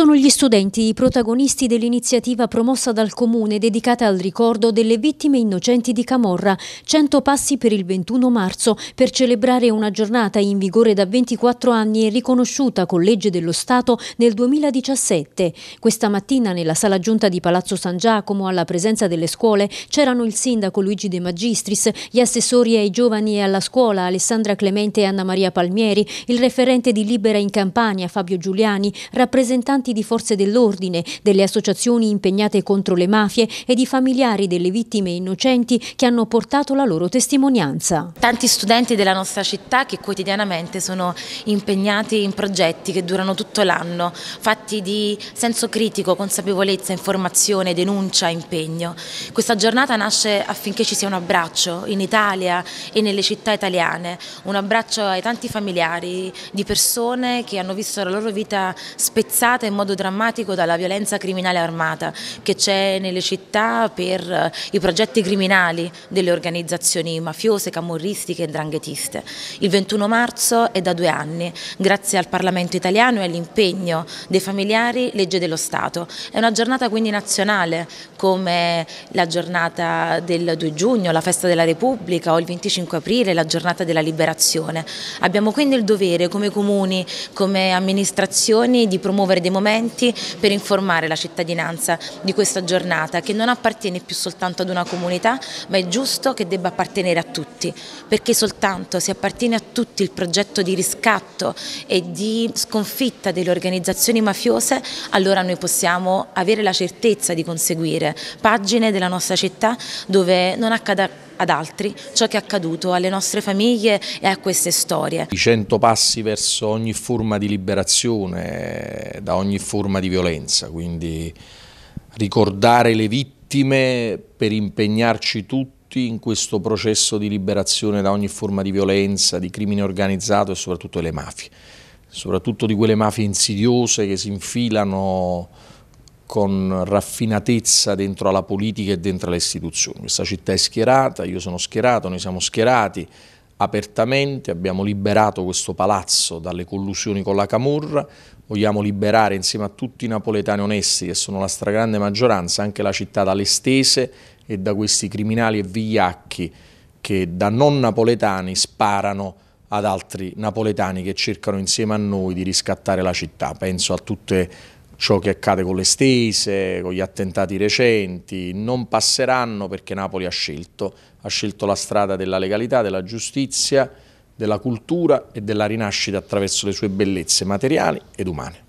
Sono gli studenti i protagonisti dell'iniziativa promossa dal Comune dedicata al ricordo delle vittime innocenti di Camorra, 100 passi per il 21 marzo per celebrare una giornata in vigore da 24 anni e riconosciuta con legge dello Stato nel 2017. Questa mattina nella sala giunta di Palazzo San Giacomo alla presenza delle scuole c'erano il sindaco Luigi De Magistris, gli assessori ai giovani e alla scuola Alessandra Clemente e Anna Maria Palmieri, il referente di Libera in Campania Fabio Giuliani, rappresentanti rappresentanti di forze dell'ordine, delle associazioni impegnate contro le mafie e di familiari delle vittime innocenti che hanno portato la loro testimonianza. Tanti studenti della nostra città che quotidianamente sono impegnati in progetti che durano tutto l'anno, fatti di senso critico, consapevolezza, informazione, denuncia, impegno. Questa giornata nasce affinché ci sia un abbraccio in Italia e nelle città italiane, un abbraccio ai tanti familiari di persone che hanno visto la loro vita spezzata e modo drammatico dalla violenza criminale armata che c'è nelle città per eh, i progetti criminali delle organizzazioni mafiose, camorristiche e dranghetiste. Il 21 marzo è da due anni, grazie al Parlamento italiano e all'impegno dei familiari, legge dello Stato. È una giornata quindi nazionale come la giornata del 2 giugno, la festa della Repubblica o il 25 aprile, la giornata della liberazione. Abbiamo quindi il dovere come comuni, come amministrazioni di promuovere dei momenti strumenti per informare la cittadinanza di questa giornata che non appartiene più soltanto ad una comunità ma è giusto che debba appartenere a tutti perché soltanto se appartiene a tutti il progetto di riscatto e di sconfitta delle organizzazioni mafiose allora noi possiamo avere la certezza di conseguire pagine della nostra città dove non accada ad altri ciò che è accaduto alle nostre famiglie e a queste storie. I cento passi verso ogni forma di liberazione da ogni forma di violenza, quindi ricordare le vittime per impegnarci tutti in questo processo di liberazione da ogni forma di violenza, di crimine organizzato e soprattutto le mafie, soprattutto di quelle mafie insidiose che si infilano con raffinatezza dentro alla politica e dentro alle istituzioni. Questa città è schierata, io sono schierato, noi siamo schierati apertamente, abbiamo liberato questo palazzo dalle collusioni con la Camorra, vogliamo liberare insieme a tutti i napoletani onesti, che sono la stragrande maggioranza, anche la città dalle stese e da questi criminali e vigliacchi che da non napoletani sparano ad altri napoletani che cercano insieme a noi di riscattare la città. Penso a tutte ciò che accade con le stese, con gli attentati recenti, non passeranno perché Napoli ha scelto, ha scelto la strada della legalità, della giustizia, della cultura e della rinascita attraverso le sue bellezze materiali ed umane.